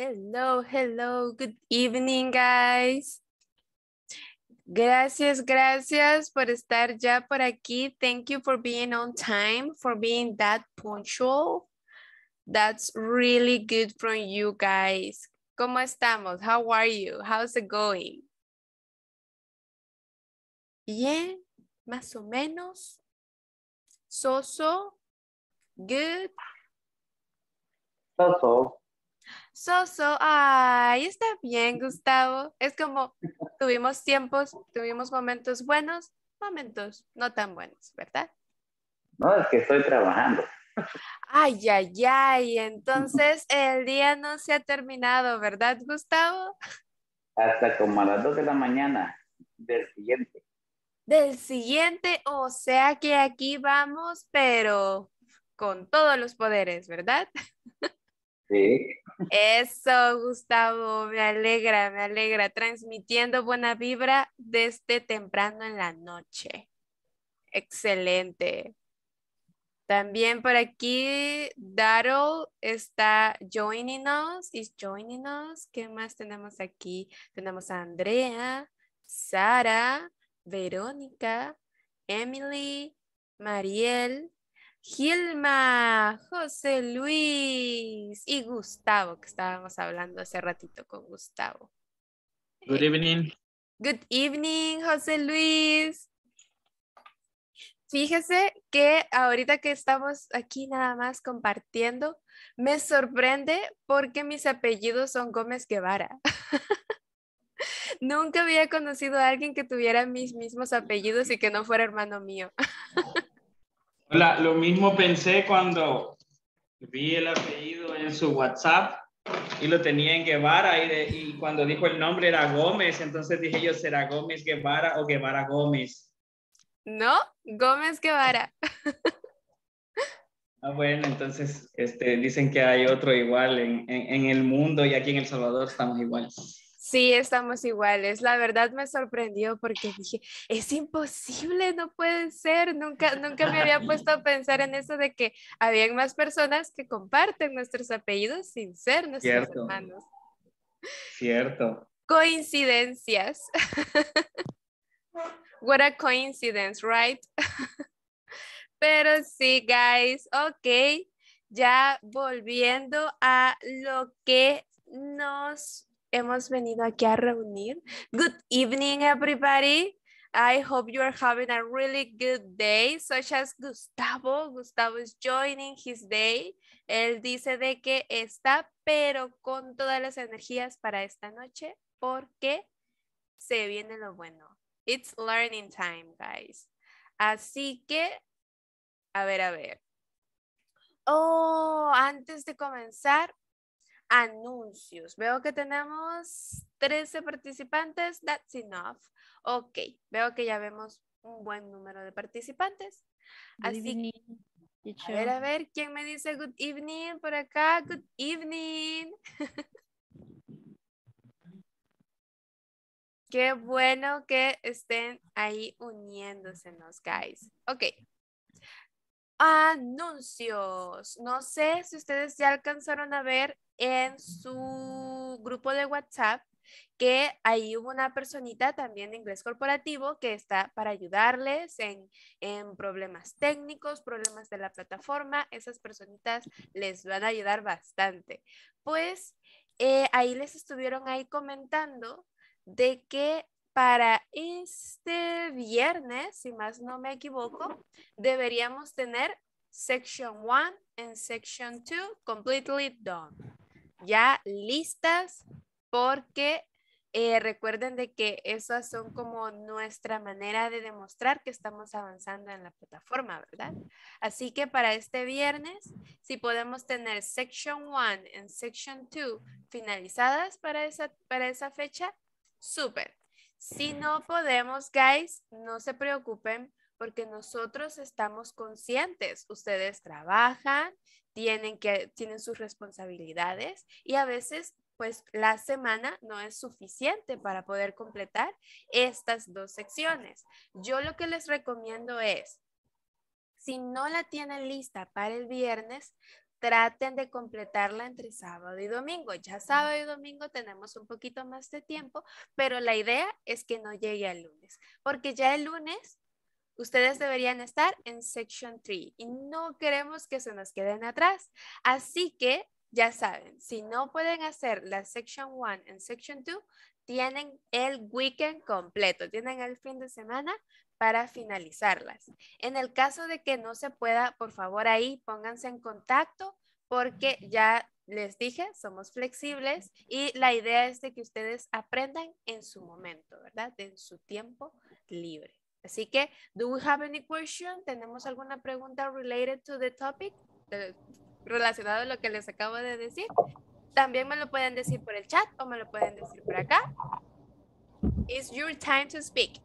Hello, hello, good evening, guys. Gracias, gracias por estar ya por aquí. Thank you for being on time, for being that punctual. That's really good from you guys. ¿Cómo estamos? How are you? How's it going? Bien, más o menos. So, so, good. So, so. Soso. ay, está bien, Gustavo. Es como tuvimos tiempos, tuvimos momentos buenos, momentos no tan buenos, ¿verdad? No, es que estoy trabajando. Ay, ay, ay, entonces el día no se ha terminado, ¿verdad, Gustavo? Hasta como a las dos de la mañana del siguiente. Del siguiente, o sea que aquí vamos, pero con todos los poderes, ¿verdad? Sí. Eso, Gustavo, me alegra, me alegra. Transmitiendo buena vibra desde temprano en la noche. Excelente. También por aquí, Daryl está joining us, is joining us. ¿Qué más tenemos aquí? Tenemos a Andrea, Sara, Verónica, Emily, Mariel, Gilma, José Luis y Gustavo, que estábamos hablando hace ratito con Gustavo. Good eh, evening. Good evening, José Luis. Fíjese que ahorita que estamos aquí nada más compartiendo, me sorprende porque mis apellidos son Gómez Guevara. Nunca había conocido a alguien que tuviera mis mismos apellidos y que no fuera hermano mío. Hola, lo mismo pensé cuando vi el apellido en su WhatsApp y lo tenía en Guevara y, cuando dijo el nombre era Gómez, entonces dije yo, ¿será Gómez Guevara o Guevara Gómez? No, Gómez Guevara. Ah, bueno, entonces este, dicen que hay otro igual en, en el mundo y aquí en El Salvador estamos iguales. Sí, estamos iguales. La verdad me sorprendió porque dije, es imposible, no puede ser. Nunca, nunca me había puesto a pensar en eso de que habían más personas que comparten nuestros apellidos sin ser nuestros hermanos. Cierto. Coincidencias. What a coincidence, right? Pero sí, guys, ok. Ya volviendo a lo que nos hemos venido aquí a reunir. Good evening, everybody. I hope you are having a really good day, such as Gustavo. Gustavo is joining his day. Él dice de que está, pero con todas las energías para esta noche, porque se viene lo bueno. It's learning time, guys. Así que, a ver, a ver. Oh, antes de comenzar, anuncios. Veo que tenemos 13 participantes. That's enough. Ok, veo que ya vemos un buen número de participantes. Así que, a ver, a ver, ¿quién me dice good evening por acá? Good evening. Qué bueno que estén ahí uniéndose los guys. Ok. Anuncios. No sé si ustedes ya alcanzaron a ver en su grupo de WhatsApp que ahí hubo una personita también de inglés corporativo que está para ayudarles en, problemas técnicos, problemas de la plataforma. Esas personitas les van a ayudar bastante. Pues eh, ahí les estuvieron ahí comentando de que para este viernes, si más no me equivoco, deberíamos tener Section 1 and Section 2 completely done ya listas porque eh, recuerden de que esas son como nuestra manera de demostrar que estamos avanzando en la plataforma, ¿verdad? Así que para este viernes, si podemos tener Section 1 y Section 2 finalizadas para esa, para esa fecha, súper. Si no podemos, guys, no se preocupen porque nosotros estamos conscientes, ustedes trabajan, tienen, que, tienen sus responsabilidades y a veces pues la semana no es suficiente para poder completar estas dos secciones. Yo lo que les recomiendo es, si no la tienen lista para el viernes, traten de completarla entre sábado y domingo. Ya sábado y domingo tenemos un poquito más de tiempo, pero la idea es que no llegue al lunes, porque ya el lunes Ustedes deberían estar en Section 3 y no queremos que se nos queden atrás. Así que ya saben, si no pueden hacer la Section 1 en Section 2, tienen el weekend completo, tienen el fin de semana para finalizarlas. En el caso de que no se pueda, por favor ahí pónganse en contacto porque ya les dije, somos flexibles y la idea es de que ustedes aprendan en su momento, ¿verdad? En su tiempo libre. Así que, do we have any question? ¿Tenemos alguna pregunta related to the topic? relacionado a lo que les acabo de decir. También me lo pueden decir por el chat o me lo pueden decir por acá. It's your time to speak.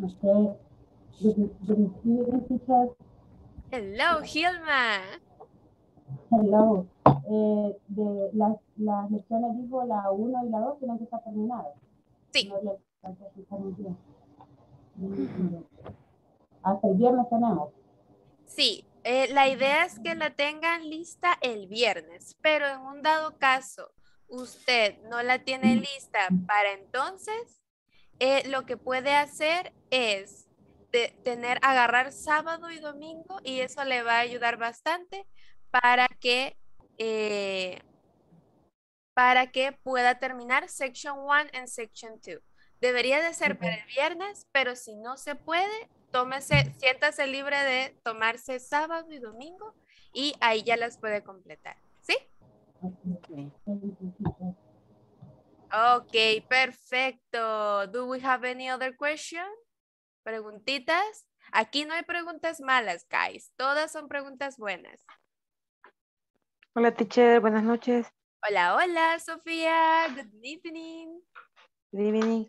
Okay. Hello, Hilma. Hello. Eh, de las, las lecciones digo la 1 y la 2 que no se está terminando? Sí. Hasta el viernes tenemos. Sí, eh, la idea es que la tengan lista el viernes, pero en un dado caso usted no la tiene lista para entonces, eh, lo que puede hacer es tener, agarrar sábado y domingo y eso le va a ayudar bastante para que, eh, para que pueda terminar Section 1 and Section 2. Debería de ser para el viernes, pero si no se puede, tómese, siéntase libre de tomarse sábado y domingo y ahí ya las puede completar. ¿Sí? Ok, perfecto. Do we have any other question? ¿Preguntitas? Aquí no hay preguntas malas, guys. Todas son preguntas buenas. Hola, teacher. Buenas noches. Hola, hola, Sofía. Good evening. Good evening.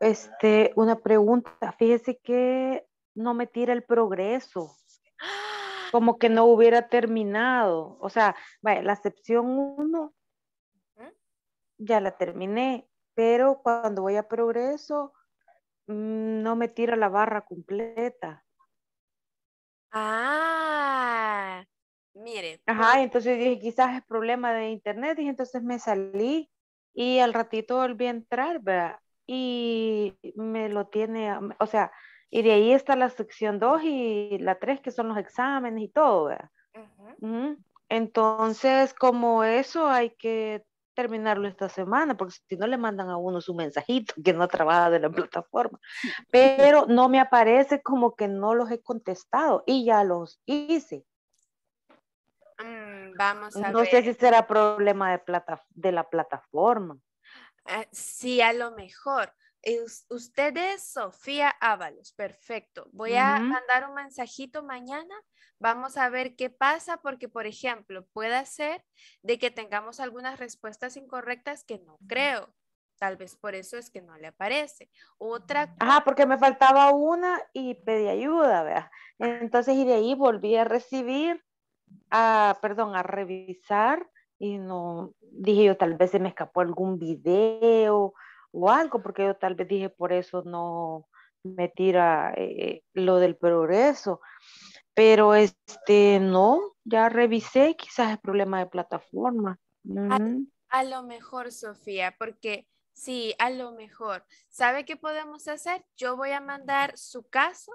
Este, una pregunta. Fíjese que no me tira el progreso. Como que no hubiera terminado. O sea, la excepción 1 ¿Mm? ya la terminé, pero cuando voy a progreso mm, no me tira la barra completa. Ah, mire. Ajá, pues entonces dije, quizás es problema de internet, y entonces me salí y al ratito volví a entrar, ¿verdad? y me lo tiene, ah, o sea, y de ahí está la sección 2 y la 3, que son los exámenes y todo, ¿verdad? Entonces, como eso hay que terminarlo esta semana, porque si no le mandan a uno su mensajito que no trabaja de la plataforma, pero no me aparece como que no los he contestado y ya los hice. Mm, vamos a ver. no sé si será problema de, plata, de la plataforma. Ah, sí, a lo mejor. Usted es Sofía Ábalos, perfecto. Voy a mandar un mensajito mañana. Vamos a ver qué pasa porque, por ejemplo, puede ser de que tengamos algunas respuestas incorrectas que no creo. Tal vez por eso es que no le aparece. Otra. Ajá, ah, porque me faltaba una y pedí ayuda, vea. Ah. Entonces, y de ahí volví a recibir, a, perdón, a revisar y no dije yo tal vez se me escapó algún video o algo porque yo tal vez dije por eso no me tira eh, lo del progreso pero este no ya revisé quizás es problema de plataforma a, lo mejor Sofía porque sí a lo mejor sabe qué podemos hacer yo voy a mandar su caso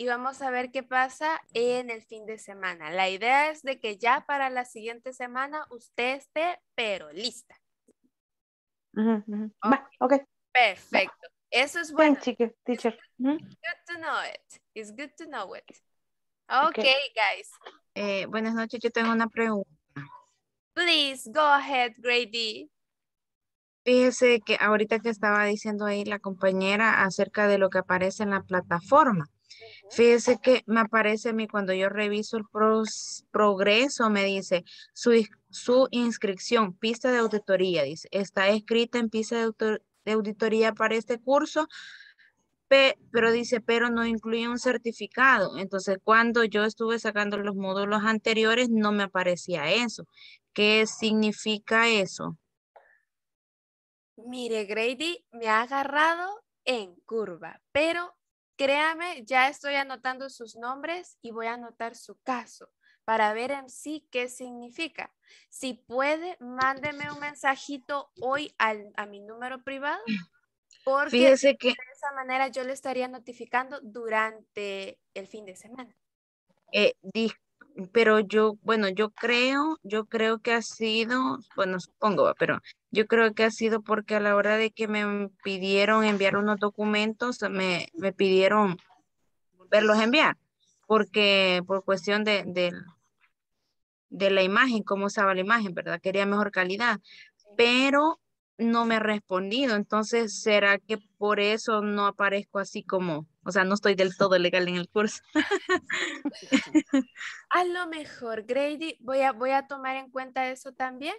y vamos a ver qué pasa en el fin de semana. La idea es de que ya para la siguiente semana usted esté, pero lista. Okay. Perfecto. Eso es bueno. Bien, teacher. It's good, to know it. Ok, okay. guys. Eh, buenas noches, yo tengo una pregunta. Please, go ahead, Grady. Fíjese que ahorita que estaba diciendo ahí la compañera acerca de lo que aparece en la plataforma. Fíjese que me aparece a mí cuando yo reviso el progreso, me dice su, inscripción, pista de auditoría, dice, está escrita en pista de, auditoría para este curso, pero dice, pero no incluye un certificado. Entonces, cuando yo estuve sacando los módulos anteriores, no me aparecía eso. ¿Qué significa eso? Mire, Grady, me ha agarrado en curva, pero Créame, ya estoy anotando sus nombres y voy a anotar su caso para ver en sí qué significa. Si puede, mándeme un mensajito hoy a mi número privado, porque de esa manera yo le estaría notificando durante el fin de semana. Eh, pero yo, bueno, yo creo, yo creo que ha sido, bueno, supongo, pero yo creo que ha sido porque a la hora de que me pidieron enviar unos documentos, me, me pidieron verlos enviar, porque por cuestión de, de la imagen, cómo estaba la imagen, ¿verdad? Quería mejor calidad, pero no me ha respondido, entonces, ¿será que por eso no aparezco así como o sea, no estoy del todo legal en el curso. a lo mejor, Grady, voy a, voy a tomar en cuenta eso también,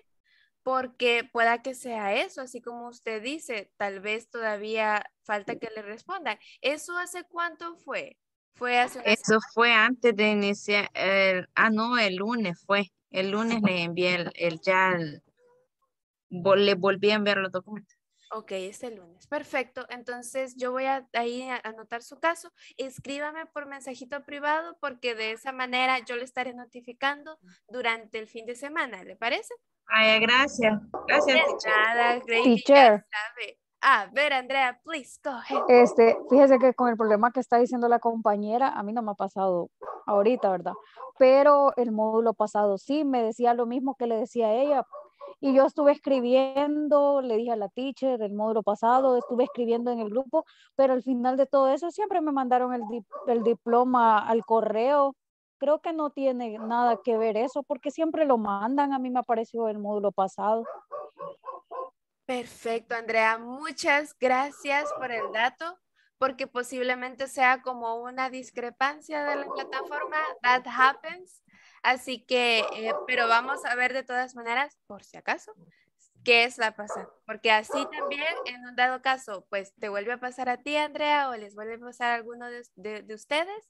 porque pueda que sea eso, así como usted dice, tal vez todavía falta que le respondan. ¿Eso hace cuánto fue? ¿Fue hace Eso fue antes de iniciar, el, ah, no, el lunes fue. El lunes le envié el, el ya, le volví a enviar los documentos. Ok, este lunes. Perfecto. Entonces yo voy a, ahí a anotar su caso. Escríbame por mensajito privado porque de esa manera yo le estaré notificando durante el fin de semana. ¿Le parece? Ay, gracias. Gracias, de Nada, teacher. Sabe. A ver, Andrea, please, coge. Este, fíjese que con el problema que está diciendo la compañera, a mí no me ha pasado ahorita, ¿verdad? Pero el módulo pasado sí me decía lo mismo que le decía a ella, y yo estuve escribiendo, le dije a la teacher el módulo pasado, estuve escribiendo en el grupo, pero al final de todo eso siempre me mandaron el, el diploma al correo. Creo que no tiene nada que ver eso, porque siempre lo mandan. A mí me apareció el módulo pasado. Perfecto, Andrea. Muchas gracias por el dato, porque posiblemente sea como una discrepancia de la plataforma. That happens. Así que, eh, pero vamos a ver de todas maneras, por si acaso, qué es la pasada. Porque así también, en un dado caso, pues te vuelve a pasar a ti, Andrea, o les vuelve a pasar a alguno de, ustedes,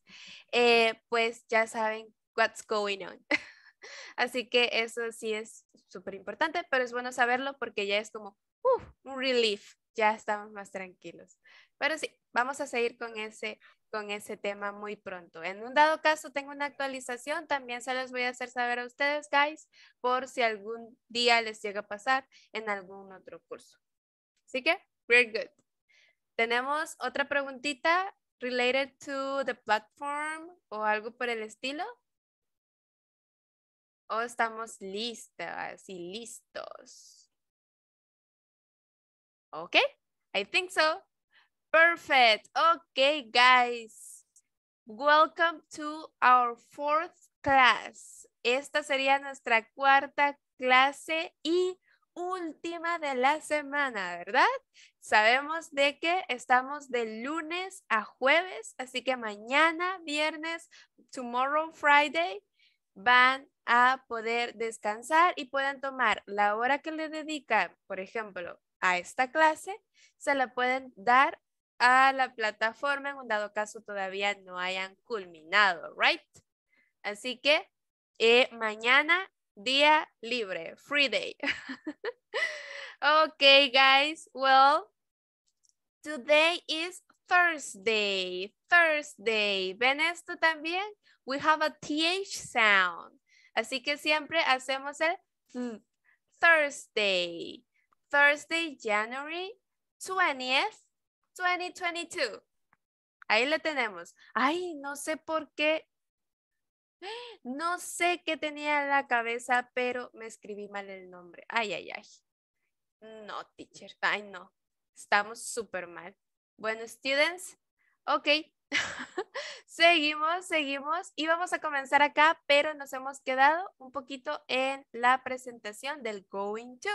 eh, pues ya saben what's going on. Así que eso sí es súper importante, pero es bueno saberlo porque ya es como un relief, ya estamos más tranquilos. Pero sí, vamos a seguir con ese, con ese tema muy pronto. En un dado caso tengo una actualización, también se los voy a hacer saber a ustedes, guys, por si algún día les llega a pasar en algún otro curso. Así que, we're good. Tenemos otra preguntita related to the platform o algo por el estilo. O estamos listas y listos. Ok, I think so. Perfect. Okay, guys. Welcome to our fourth class. Esta sería nuestra cuarta clase y última de la semana, ¿verdad? Sabemos de que estamos de lunes a jueves, así que mañana, viernes, tomorrow, Friday, van a poder descansar y puedan tomar la hora que le dedican, por ejemplo, a esta clase, se la pueden dar a la plataforma en un dado caso todavía no hayan culminado, ¿right? Así que eh, mañana, día libre, free day. okay, guys, well, today is Thursday, Thursday. ¿Ven esto también? We have a TH sound. Así que siempre hacemos el Thursday. Thursday, January 20th, 2022. Ahí lo tenemos. Ay, no sé por qué. No sé qué tenía en la cabeza, pero me escribí mal el nombre. Ay, ay, ay. No, teacher. Ay, no. Estamos súper mal. Bueno, students. Ok. seguimos, seguimos. Y vamos a comenzar acá, pero nos hemos quedado un poquito en la presentación del going to.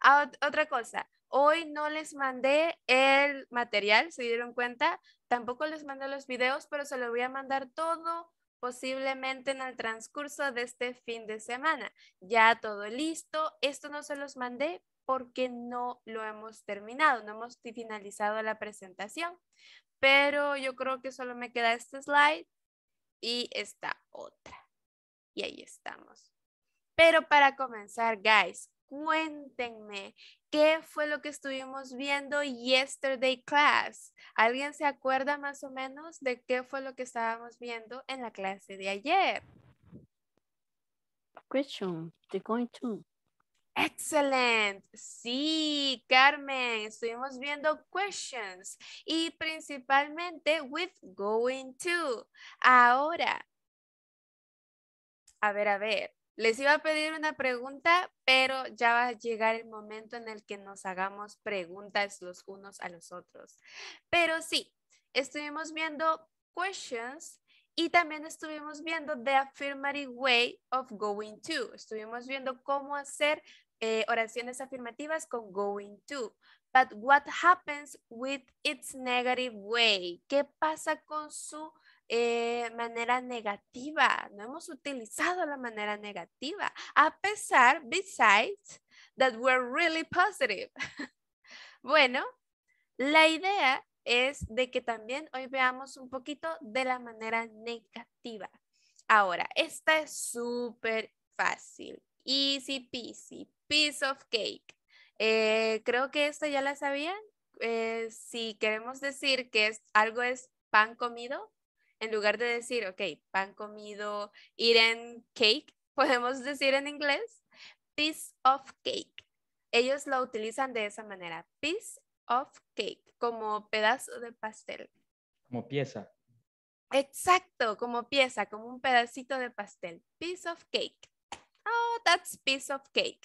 Ah, otra cosa. Hoy no les mandé el material, se dieron cuenta. Tampoco les mandé los videos, pero se los voy a mandar todo posiblemente en el transcurso de este fin de semana. Ya todo listo. Esto no se los mandé porque no lo hemos terminado, no hemos finalizado la presentación. Pero yo creo que solo me queda este slide y esta otra. Y ahí estamos. Pero para comenzar, guys, cuéntenme qué fue lo que estuvimos viendo yesterday class. ¿Alguien se acuerda más o menos de qué fue lo que estábamos viendo en la clase de ayer? Question, The going to. Excellent. Sí, Carmen, estuvimos viendo questions y principalmente with going to. Ahora, a ver, a ver, les iba a pedir una pregunta, pero ya va a llegar el momento en el que nos hagamos preguntas los unos a los otros. Pero sí, estuvimos viendo questions y también estuvimos viendo the affirmative way of going to. Estuvimos viendo cómo hacer eh, oraciones afirmativas con going to. But what happens with its negative way? ¿Qué pasa con su eh, manera negativa, no hemos utilizado la manera negativa, a pesar, besides, that we're really positive. bueno, la idea es de que también hoy veamos un poquito de la manera negativa. Ahora, esta es súper fácil, easy peasy, piece of cake. Eh, creo que esto ya la sabían. Eh, si queremos decir que algo es pan comido, en lugar de decir, ok, pan comido, eaten cake, podemos decir en inglés, piece of cake. Ellos lo utilizan de esa manera, piece of cake, como pedazo de pastel. Como pieza. Exacto, como pieza, como un pedacito de pastel, piece of cake. Oh, that's piece of cake.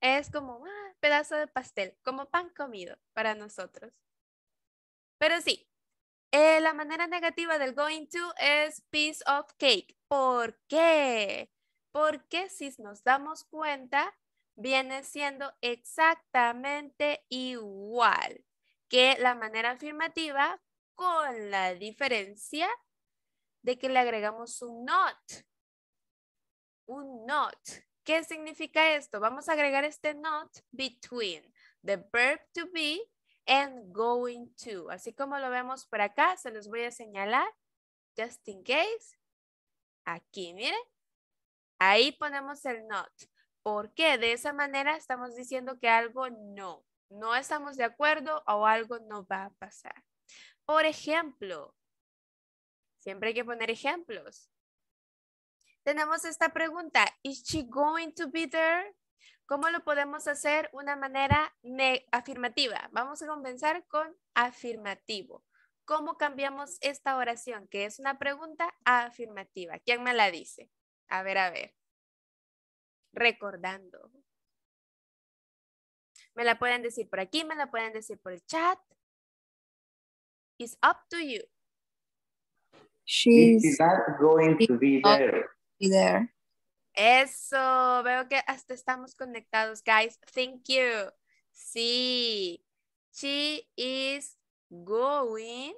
Es como un ah, pedazo de pastel, como pan comido para nosotros. Pero sí, eh, la manera negativa del going to es piece of cake. ¿Por qué? Porque si nos damos cuenta, viene siendo exactamente igual que la manera afirmativa con la diferencia de que le agregamos un not. Un not. ¿Qué significa esto? Vamos a agregar este not between the verb to be and going to. Así como lo vemos por acá, se los voy a señalar, just in case. Aquí, miren. Ahí ponemos el not. ¿Por De esa manera estamos diciendo que algo no, no estamos de acuerdo o algo no va a pasar. Por ejemplo, siempre hay que poner ejemplos. Tenemos esta pregunta, is she going to be there? ¿Cómo lo podemos hacer? Una manera afirmativa. Vamos a comenzar con afirmativo. ¿Cómo cambiamos esta oración, que es una pregunta afirmativa? ¿Quién me la dice? A ver, a ver. Recordando. Me la pueden decir por aquí, me la pueden decir por el chat. It's up to you. She's, not going to be there. Be there. Eso, veo que hasta estamos conectados, guys. Thank you. Sí, she is going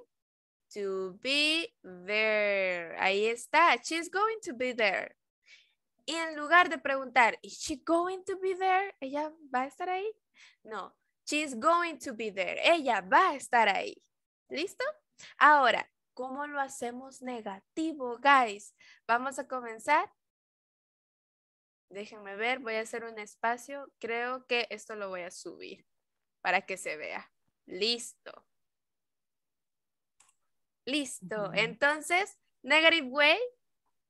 to be there. Ahí está, she's going to be there. Y en lugar de preguntar, is she going to be there? ¿Ella va a estar ahí? No, she's going to be there. Ella va a estar ahí. ¿Listo? Ahora, ¿cómo lo hacemos negativo, guys? Vamos a comenzar Déjenme ver, voy a hacer un espacio. Creo que esto lo voy a subir para que se vea. Listo. Listo. Entonces, negative way,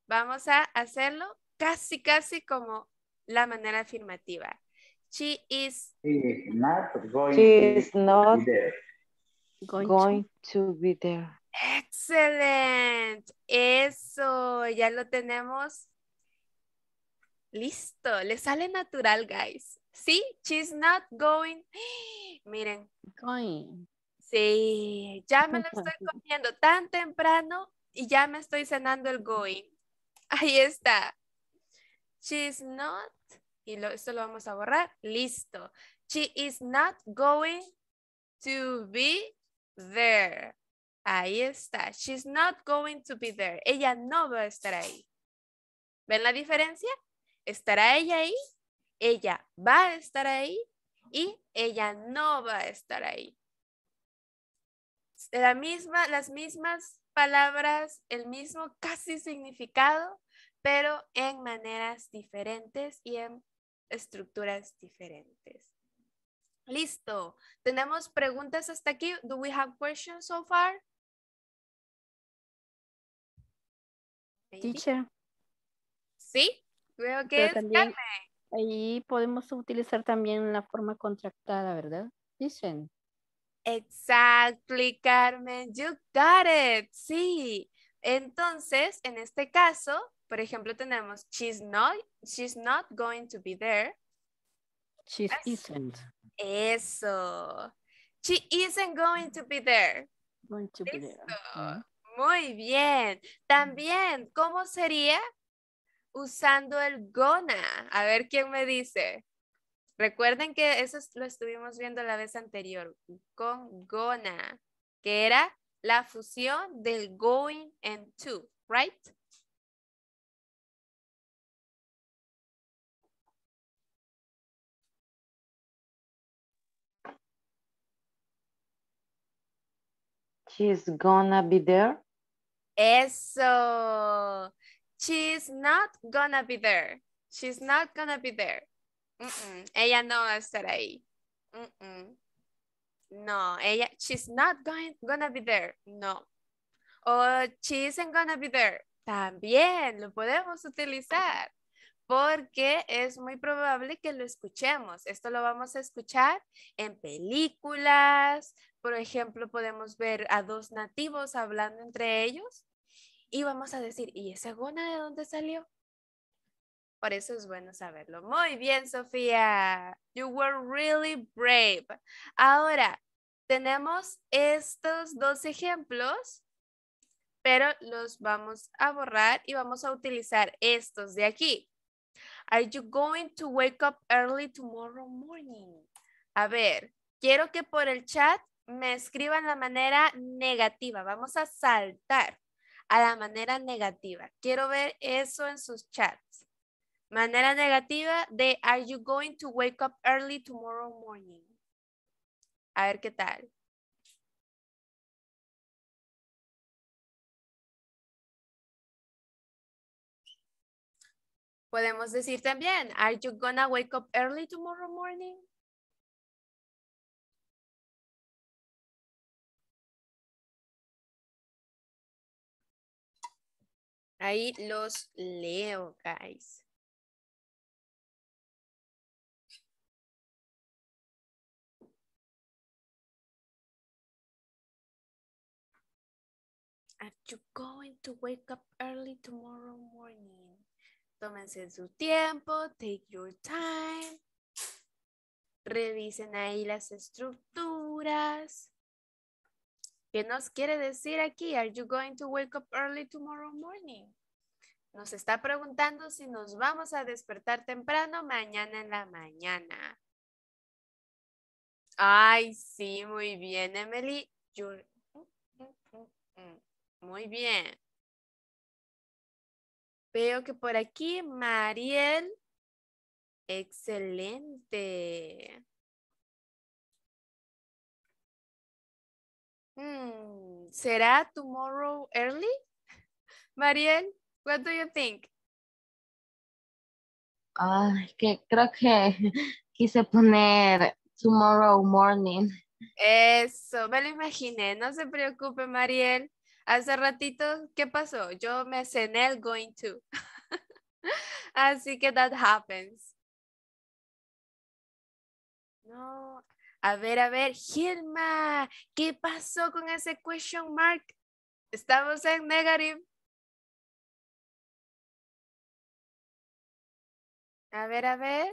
vamos a hacerlo casi, casi como la manera afirmativa. She is, not going, to, be there. Going, to be there. Excellent. Eso, ya lo tenemos Listo, le sale natural, guys. Sí, she's not going. Miren. Going. Sí, ya me lo estoy comiendo tan temprano y ya me estoy cenando el going. Ahí está. She's not. Y esto lo vamos a borrar. Listo. She is not going to be there. Ahí está. She's not going to be there. Ella no va a estar ahí. ¿Ven la diferencia? estará ella ahí, ella va a estar ahí y ella no va a estar ahí. La misma, las mismas palabras, el mismo casi significado, pero en maneras diferentes y en estructuras diferentes. Listo. ¿Tenemos preguntas hasta aquí? Do we have questions so far? Teacher. ¿Sí? Creo que es también, Ahí podemos utilizar también la forma contractada, ¿verdad? Dicen. Exactly, Carmen. You got it. Sí. Entonces, en este caso, por ejemplo, tenemos she's not, she's not going to be there. She isn't. Eso. She isn't going to be there. Going to be there. Muy bien. También, ¿cómo sería usando el gonna. A ver quién me dice. Recuerden que eso lo estuvimos viendo la vez anterior con gonna, que era la fusión del going and to, right? She's gonna be there. Eso. She's not gonna be there. She's not gonna be there. Ella no va a estar ahí. no, ella, she's not going, gonna be there. No. O she isn't gonna be there. También lo podemos utilizar porque es muy probable que lo escuchemos. Esto lo vamos a escuchar en películas. Por ejemplo, podemos ver a dos nativos hablando entre ellos y vamos a decir, ¿y esa gona de dónde salió? Por eso es bueno saberlo. Muy bien, Sofía. You were really brave. Ahora, tenemos estos dos ejemplos, pero los vamos a borrar y vamos a utilizar estos de aquí. Are you going to wake up early tomorrow morning? A ver, quiero que por el chat me escriban la manera negativa. Vamos a saltar a la manera negativa. Quiero ver eso en sus chats. Manera negativa de are you going to wake up early tomorrow morning? A ver qué tal. Podemos decir también, are you gonna wake up early tomorrow morning? Ahí los leo, guys. Are you going to wake up early tomorrow morning? Tómense su tiempo, take your time. Revisen ahí las estructuras. ¿Qué nos quiere decir aquí? Are you going to wake up early tomorrow morning? Nos está preguntando si nos vamos a despertar temprano mañana en la mañana. Ay, sí, muy bien, Emily. Muy bien. Veo que por aquí, Mariel. Excelente. Mm, ¿Será tomorrow early? Mariel, what do you think? Ah, que creo que quise poner tomorrow morning. Eso, me lo imaginé. No se preocupe, Mariel. Hace ratito, ¿qué pasó? Yo me cené el going to. Así que that happens. No, a ver, a ver, Gilma, ¿qué pasó con ese question mark? Estamos en negative. A ver, a ver.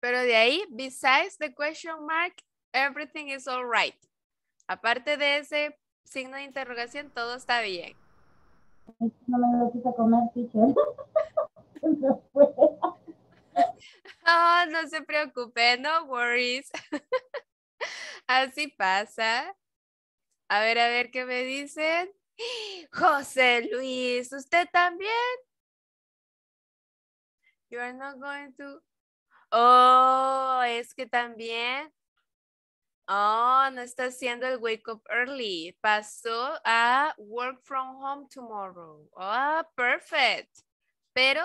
Pero de ahí, besides the question mark, everything is all right. Aparte de ese signo de interrogación, todo está bien. No me lo comer, Oh, no se preocupe, no worries. Así pasa. A ver, a ver qué me dicen. José Luis, ¿usted también? You are not going to. Oh, es que también. Oh, no está haciendo el wake up early. Pasó a work from home tomorrow. oh, perfect. Pero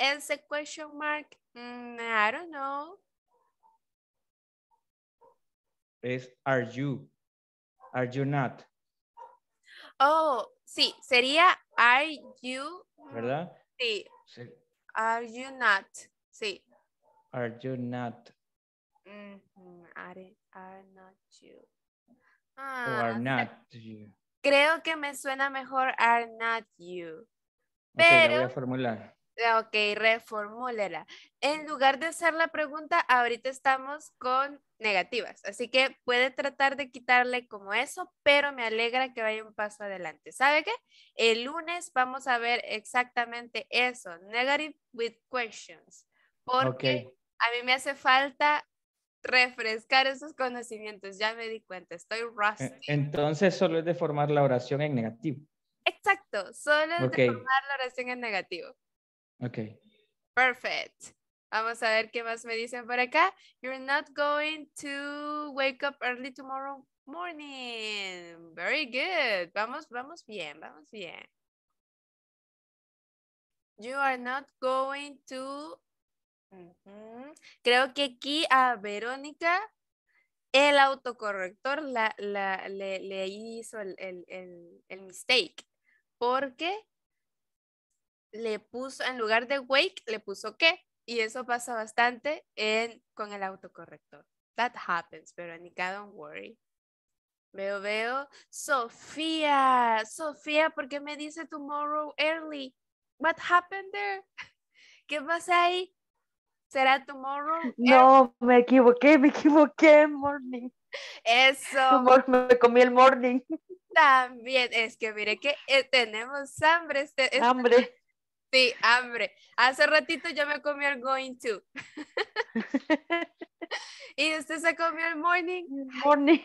Is the question mark? Mm, I don't know. Es are you. Are you not? Oh, sí, sería are you. ¿Verdad? Sí. Are you not? Sí. Are you not? Mm-hmm, are, are not you. Ah, are not you. Creo que me suena mejor are not you. Pero, voy a formular. Ah, ok, reformúlela. En lugar de hacer la pregunta, ahorita estamos con negativas. Así que puede tratar de quitarle como eso, pero me alegra que vaya un paso adelante. ¿Sabe qué? El lunes vamos a ver exactamente eso, negative with questions. Porque a mí me hace falta refrescar esos conocimientos. Ya me di cuenta, estoy e, rusty. Entonces solo es de formar la oración en negativo. Exacto, solo es de formar la oración en negativo. Ok. Perfect. Vamos a ver qué más me dicen por acá. You're not going to wake up early tomorrow morning. Very good. Vamos, vamos bien, vamos bien. You are not going to... Mm-hmm. Creo que aquí a Verónica el autocorrector la, la, le, hizo el, el, el, el mistake porque le puso, en lugar de wake, le puso qué Y eso pasa bastante en, con el autocorrector. That happens, Verónica, don't worry. Veo, veo. Sofía, Sofía, ¿por qué me dice tomorrow early? What happened there? ¿Qué pasa ahí? ¿Será tomorrow? No, me equivoqué, me equivoqué, morning. Eso. Me comí el morning. También, es que mire que eh, tenemos hambre. Este, hambre. Sí, hambre. Hace ratito yo me comí el going to. y usted se comió el morning. Morning.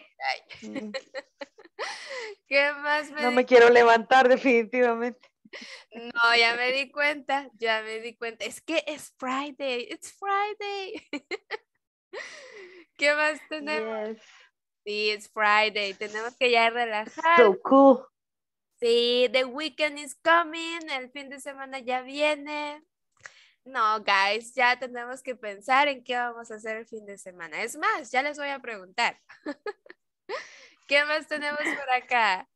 Mm. ¿Qué más No me quiero levantar definitivamente. No, ya me di cuenta, ya me di cuenta. Es que es Friday, it's Friday. ¿Qué más tenemos? Sí, it's Friday. Tenemos que ya relajar. So cool. Sí, the weekend is coming, el fin de semana ya viene. No, guys, ya tenemos que pensar en qué vamos a hacer el fin de semana. Es más, ya les voy a preguntar. ¿Qué más tenemos por acá?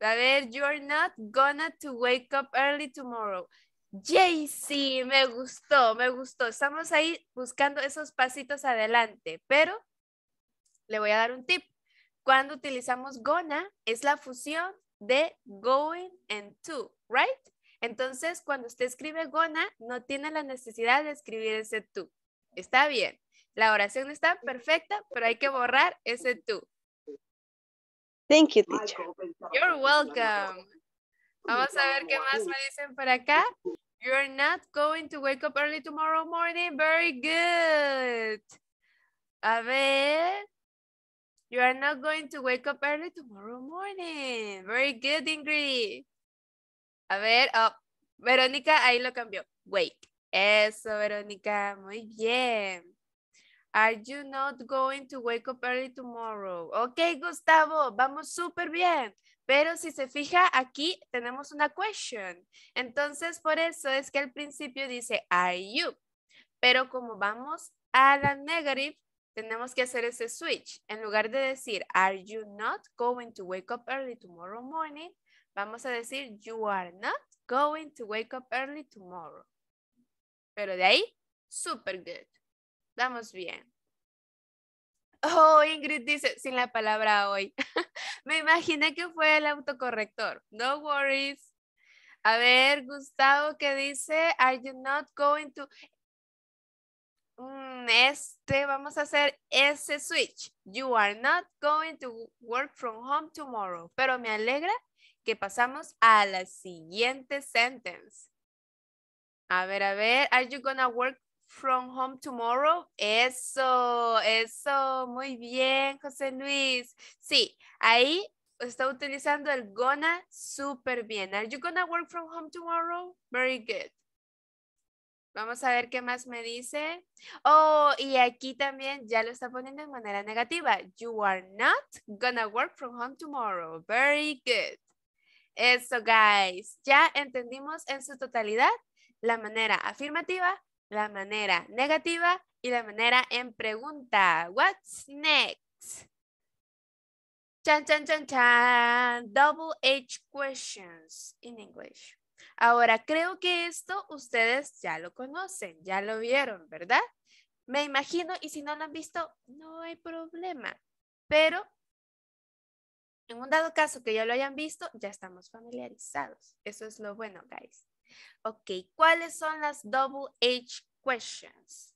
A ver, you're not gonna to wake up early tomorrow. Sí, me gustó, me gustó. Estamos ahí buscando esos pasitos adelante, pero le voy a dar un tip. Cuando utilizamos gonna, es la fusión de going and to, right? Entonces, cuando usted escribe gonna, no tiene la necesidad de escribir ese to. Está bien. La oración está perfecta, pero hay que borrar ese to. Thank you, teacher. You're welcome. Vamos a ver qué más me dicen para acá. You're not going to wake up early tomorrow morning. Very good. A ver. You are not going to wake up early tomorrow morning. Very good, Ingrid. A ver, oh, Verónica ahí lo cambió. Wake. Eso, Verónica. Muy bien. Are you not going to wake up early tomorrow? Ok, Gustavo, vamos súper bien. Pero si se fija, aquí tenemos una question. Entonces, por eso es que al principio dice, are you. Pero como vamos a la negative, tenemos que hacer ese switch. En lugar de decir, are you not going to wake up early tomorrow morning? Vamos a decir, you are not going to wake up early tomorrow. Pero de ahí, super good. Vamos bien. Oh, Ingrid dice, sin la palabra hoy. Me imaginé que fue el autocorrector. No worries. A ver, Gustavo, ¿qué dice? Are you not going to... Mm, este, vamos a hacer ese switch. You are not going to work from home tomorrow. Pero me alegra que pasamos a la siguiente sentence. A ver, a ver. Are you gonna work from home tomorrow? Eso, eso. Muy bien, José Luis. Sí, ahí está utilizando el gonna súper bien. Are you gonna work from home tomorrow? Very good. Vamos a ver qué más me dice. Oh, y aquí también ya lo está poniendo en manera negativa. You are not gonna work from home tomorrow. Very good. Eso, guys. Ya entendimos en su totalidad la manera afirmativa, la manera negativa y la manera en pregunta. What's next? Chan, chan, chan, chan. Double H questions in English. Ahora, creo que esto ustedes ya lo conocen, ya lo vieron, ¿verdad? Me imagino, y si no lo han visto, no hay problema. Pero en un dado caso que ya lo hayan visto, ya estamos familiarizados. Eso es lo bueno, guys. Ok, ¿cuáles son las double H questions?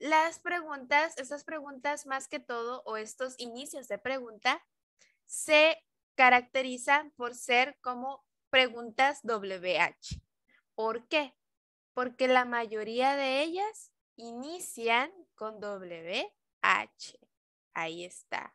Las preguntas, estas preguntas más que todo, o estos inicios de pregunta, se caracterizan por ser como preguntas WH. ¿Por qué? Porque la mayoría de ellas inician con WH. Ahí está.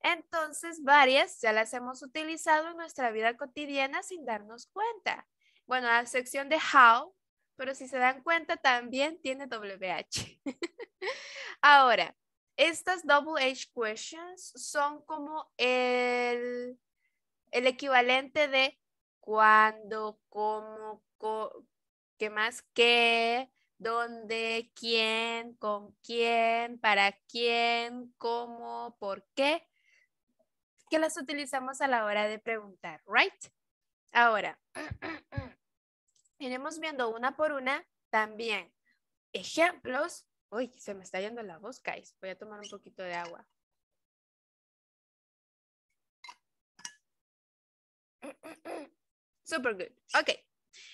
Entonces, varias ya las hemos utilizado en nuestra vida cotidiana sin darnos cuenta. Bueno, la sección de how, pero si se dan cuenta, también tiene WH. Ahora, estas WH questions son como el el equivalente de cuándo, cómo, qué más, qué, dónde, quién, con quién, para quién, cómo, por qué, que las utilizamos a la hora de preguntar, ¿right? Ahora, iremos viendo una por una también ejemplos. Uy, se me está yendo la voz, guys. Voy a tomar un poquito de agua. Super good. Ok.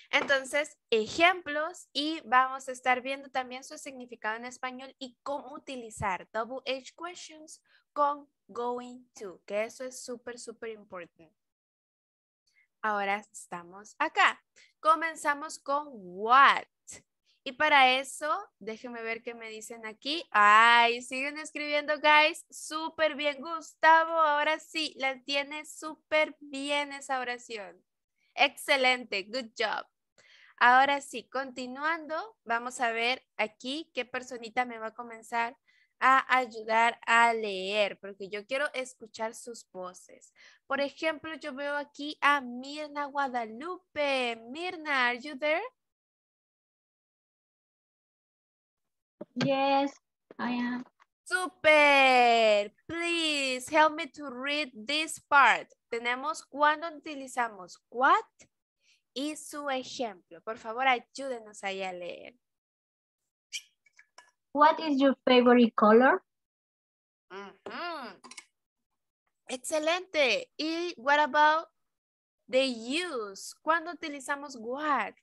Entonces, ejemplos y vamos a estar viendo también su significado en español y cómo utilizar double H questions con going to, que eso es súper, súper importante. Ahora estamos acá. Comenzamos con what. Y para eso, déjenme ver qué me dicen aquí. Ay, siguen escribiendo, guys. Súper bien, Gustavo. Ahora sí, la tiene súper bien esa oración. Excelente, good job. Ahora sí, continuando, vamos a ver aquí qué personita me va a comenzar a ayudar a leer, porque yo quiero escuchar sus voces. Por ejemplo, yo veo aquí a Mirna Guadalupe. Mirna, are you there? Yes, I am. Super. Please help me to read this part. Tenemos cuando utilizamos what y su ejemplo. Por favor, ayúdenos ahí a leer. What is your favorite color? Excelente. ¿Y what about the use? ¿Cuándo utilizamos what?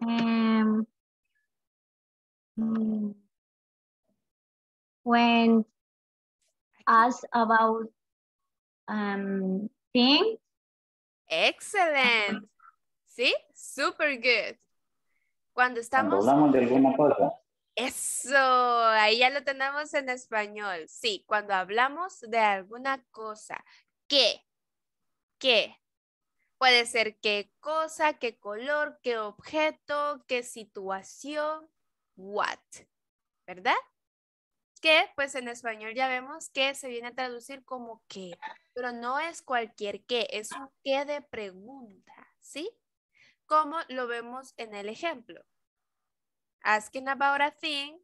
Em, Mm. When about um, ¿Sí? Super good. Cuando estamos... Cuando hablamos de alguna cosa. Eso, ahí ya lo tenemos en español. Sí, cuando hablamos de alguna cosa. ¿Qué? ¿Qué? Puede ser qué cosa, qué color, qué objeto, qué situación what, ¿verdad? Que pues en español ya vemos que se viene a traducir como qué, pero no es cualquier qué, es un qué de pregunta, ¿sí? Como lo vemos en el ejemplo. Asking about a thing,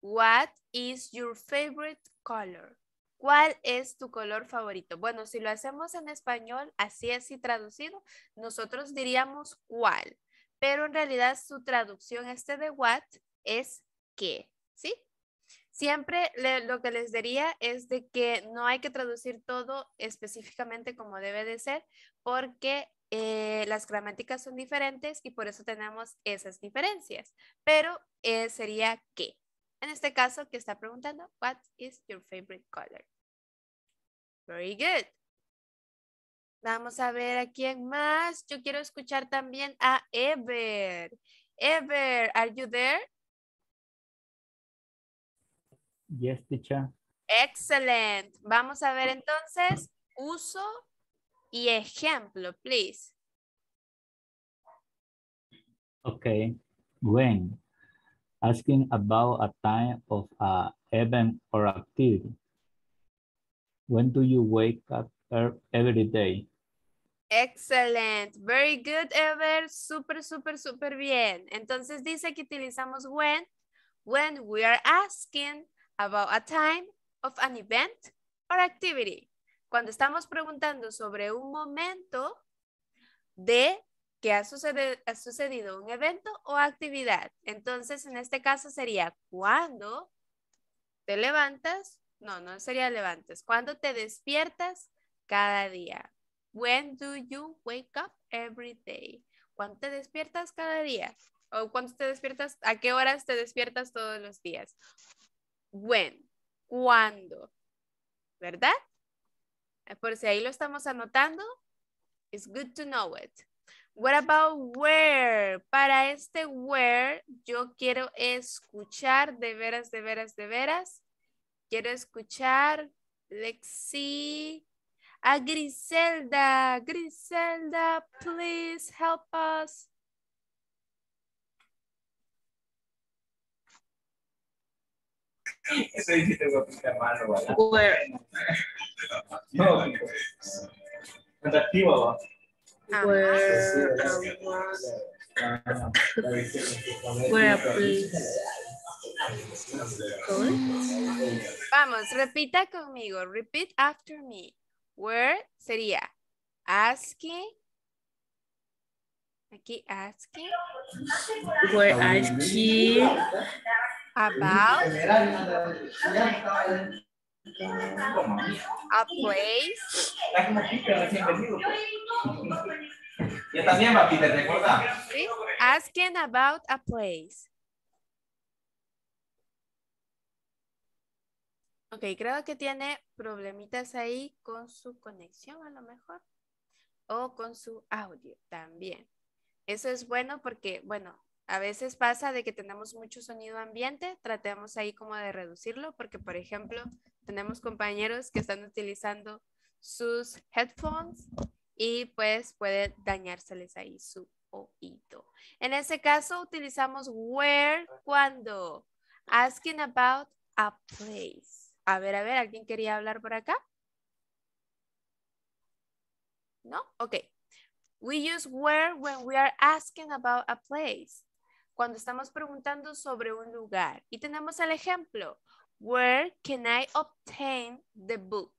what is your favorite color? ¿Cuál es tu color favorito? Bueno, si lo hacemos en español, así es y traducido, nosotros diríamos cuál, pero en realidad su traducción este de what es que, ¿sí? Siempre lo que les diría es de que no hay que traducir todo específicamente como debe de ser porque eh, las gramáticas son diferentes y por eso tenemos esas diferencias. Pero eh, sería que. En este caso que está preguntando, what is your favorite color? Very good. Vamos a ver a quién más. Yo quiero escuchar también a Ever. Ever, are you there? Yes, teacher. Excellent. Vamos a ver entonces uso y ejemplo, please. Okay. When asking about a time of an event or activity. When do you wake up er, every day? Excellent. Very good, Ever. Súper, súper, súper bien. Entonces dice que utilizamos when, when we are asking about a time of an event or activity. Cuando estamos preguntando sobre un momento de que ha, sucedido un evento o actividad. Entonces, en este caso sería cuando te levantas, no, no sería levantas, cuando te despiertas cada día. When do you wake up every day? ¿Cuándo te despiertas cada día? ¿O cuándo te despiertas? ¿A qué horas te despiertas todos los días? when, cuando, ¿verdad? Eh, por si ahí lo estamos anotando, it's good to know it. What about where? Para este where, yo quiero escuchar de veras, de veras, de veras. Quiero escuchar, Lexi, a ah, Griselda. Griselda, please help us. Eso sí te voy a aplicar malo, ¿verdad? Where. No, atractiva, ah. Where Where please. Vamos, repita conmigo. Repeat after me. Where sería asking. Aquí asking. Where asking about a place. también ¿recuerda? Asking about a place. Ok, creo que tiene problemitas ahí con su conexión a lo mejor o con su audio también. Eso es bueno porque, bueno, a veces pasa de que tenemos mucho sonido ambiente, tratemos ahí como de reducirlo, porque por ejemplo, tenemos compañeros que están utilizando sus headphones y pues puede dañárseles ahí su oído. En ese caso utilizamos where cuando asking about a place. A ver, a ver, ¿alguien quería hablar por acá? No? Ok. We use where when we are asking about a place cuando estamos preguntando sobre un lugar. Y tenemos el ejemplo, where can I obtain the book?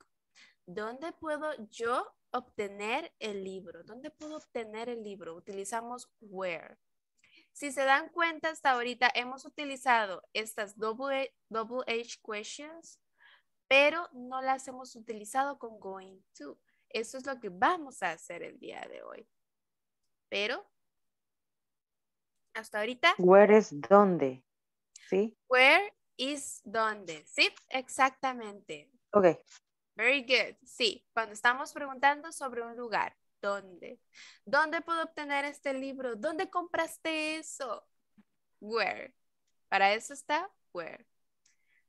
¿Dónde puedo yo obtener el libro? ¿Dónde puedo obtener el libro? Utilizamos where. Si se dan cuenta, hasta ahorita hemos utilizado estas double, double H questions, pero no las hemos utilizado con going to. Eso es lo que vamos a hacer el día de hoy. Pero hasta ahorita. Where is dónde, ¿sí? Where is dónde, ¿sí? Exactamente. Ok. Very good, sí. Cuando estamos preguntando sobre un lugar, ¿dónde? ¿Dónde puedo obtener este libro? ¿Dónde compraste eso? Where. Para eso está where.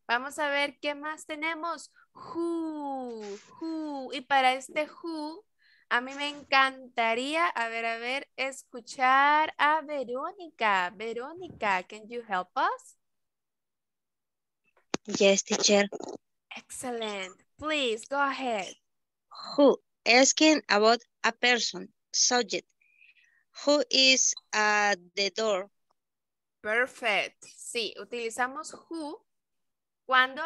Vamos a ver qué más tenemos. Who, who. Y para este who a mí me encantaría, a ver, a ver, escuchar a Verónica. Verónica, can you help us? Yes, teacher. Excellent. Please, go ahead. Who? Asking about a person, subject. Who is at the door? Perfect. Sí, utilizamos who cuando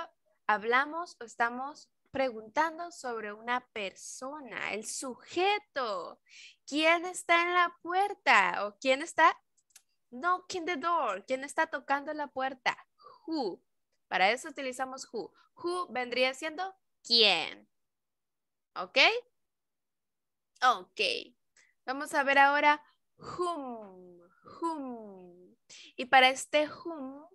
hablamos o estamos preguntando sobre una persona, el sujeto. ¿Quién está en la puerta? ¿O quién está knocking the door? ¿Quién está tocando la puerta? Who. Para eso utilizamos who. Who vendría siendo quién. ¿Ok? Ok. Vamos a ver ahora whom. Whom. Y para este whom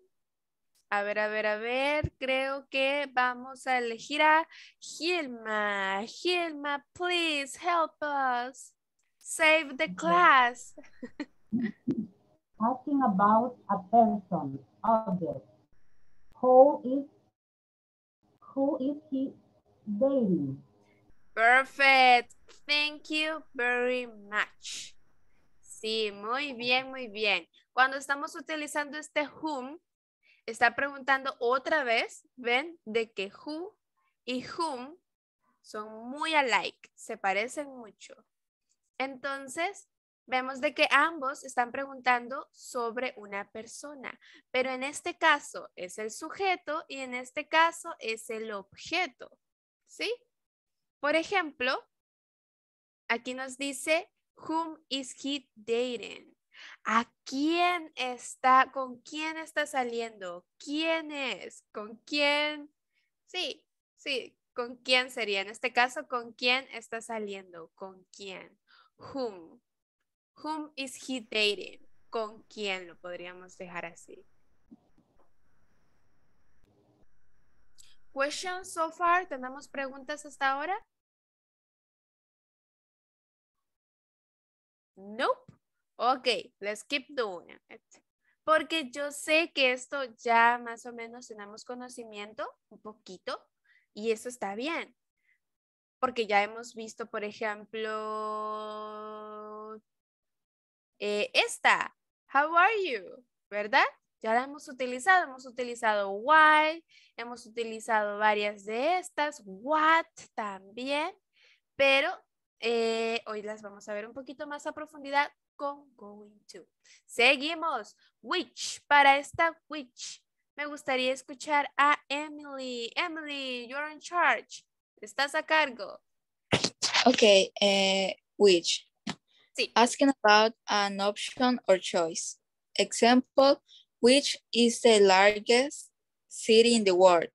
a ver, a ver, a ver, creo que vamos a elegir a Gilma. Gilma, please help us. Save the class. Talking about a person, object. Who is, who is he dating? Perfect. Thank you very much. Sí, muy bien, muy bien. Cuando estamos utilizando este whom, está preguntando otra vez, ven, de que who y whom son muy alike, se parecen mucho. Entonces, vemos de que ambos están preguntando sobre una persona, pero en este caso es el sujeto y en este caso es el objeto, ¿sí? Por ejemplo, aquí nos dice, whom is he dating? ¿A quién está? ¿Con quién está saliendo? ¿Quién es? ¿Con quién? Sí, sí, ¿con quién sería? En este caso, ¿con quién está saliendo? ¿Con quién? Whom. Whom is he dating? ¿Con quién lo podríamos dejar así? Questions so far? ¿Tenemos preguntas hasta ahora? Nope. Ok, let's keep doing it. Porque yo sé que esto ya más o menos tenemos conocimiento, un poquito, y eso está bien. Porque ya hemos visto, por ejemplo, eh, esta, how are you, ¿verdad? Ya la hemos utilizado, hemos utilizado why, hemos utilizado varias de estas, what también, pero eh, hoy las vamos a ver un poquito más a profundidad going to. Seguimos. Which. Para esta, which. Me gustaría escuchar a Emily. Emily, you're in charge. Estás a cargo. Ok, eh, which. Sí. Asking about an option or choice. Example, which is the largest city in the world?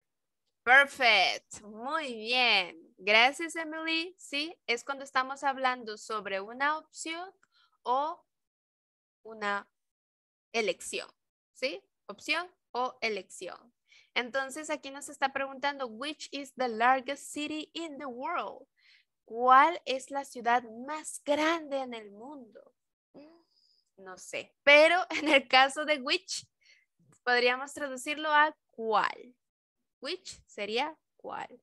Perfect. Muy bien. Gracias, Emily. Sí, es cuando estamos hablando sobre una opción o una elección, ¿sí? Opción o elección. Entonces aquí nos está preguntando, which is the largest city in the world? ¿Cuál es la ciudad más grande en el mundo? Mm, no sé, pero en el caso de which, podríamos traducirlo a cuál. Which sería cuál